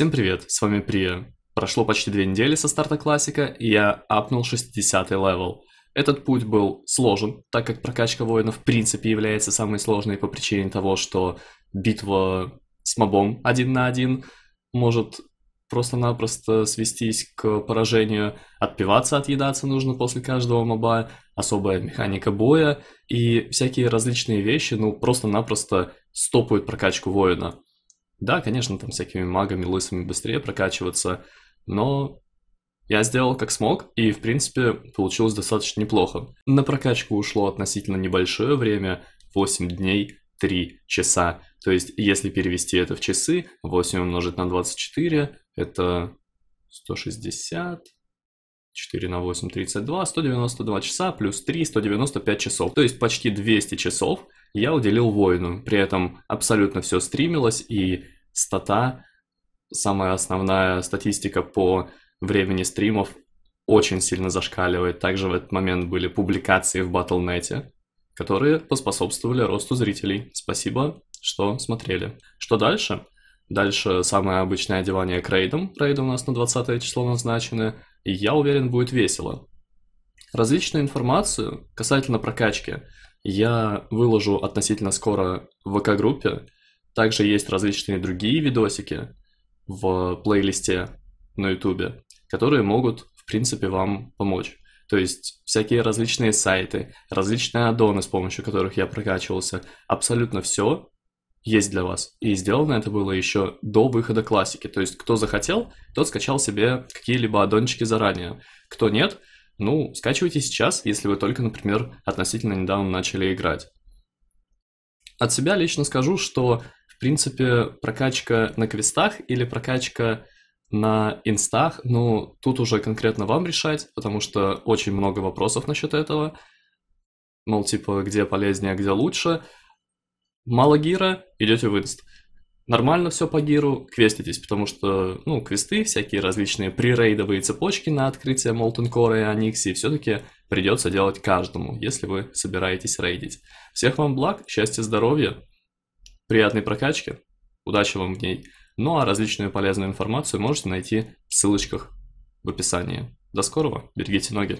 Всем привет, с вами Прия. Прошло почти две недели со старта классика, и я апнул 60 левел. Этот путь был сложен, так как прокачка воина в принципе является самой сложной по причине того, что битва с мобом один на один может просто-напросто свестись к поражению, отпиваться, отъедаться нужно после каждого моба, особая механика боя и всякие различные вещи, ну, просто-напросто стопают прокачку воина. Да, конечно, там всякими магами, лысыми быстрее прокачиваться, но я сделал как смог, и, в принципе, получилось достаточно неплохо. На прокачку ушло относительно небольшое время, 8 дней, 3 часа. То есть, если перевести это в часы, 8 умножить на 24, это 160, 4 на 8, 32, 192 часа, плюс 3, 195 часов. То есть, почти 200 часов – я уделил воину. При этом абсолютно все стримилось, и стата, самая основная статистика по времени стримов, очень сильно зашкаливает. Также в этот момент были публикации в Battle.net, которые поспособствовали росту зрителей. Спасибо, что смотрели. Что дальше? Дальше самое обычное одевание к рейдам. Рейды у нас на 20 число назначены, и я уверен, будет весело. Различную информацию касательно прокачки я выложу относительно скоро в ВК-группе. Также есть различные другие видосики в плейлисте на ютубе, которые могут, в принципе, вам помочь. То есть всякие различные сайты, различные аддоны, с помощью которых я прокачивался, абсолютно все есть для вас. И сделано это было еще до выхода классики. То есть кто захотел, тот скачал себе какие-либо аддончики заранее. Кто нет, ну, скачивайте сейчас, если вы только, например, относительно недавно начали играть. От себя лично скажу, что, в принципе, прокачка на квестах или прокачка на инстах, ну, тут уже конкретно вам решать, потому что очень много вопросов насчет этого. Мол, типа, где полезнее, а где лучше. Мало гира, идете в инст нормально все по гиру, квеститесь, потому что, ну, квесты, всякие различные прирейдовые цепочки на открытие Molten Core и Аниксии все-таки придется делать каждому, если вы собираетесь рейдить. Всех вам благ, счастья, здоровья, приятной прокачки, удачи вам в ней. Ну а различную полезную информацию можете найти в ссылочках в описании. До скорого, берегите ноги.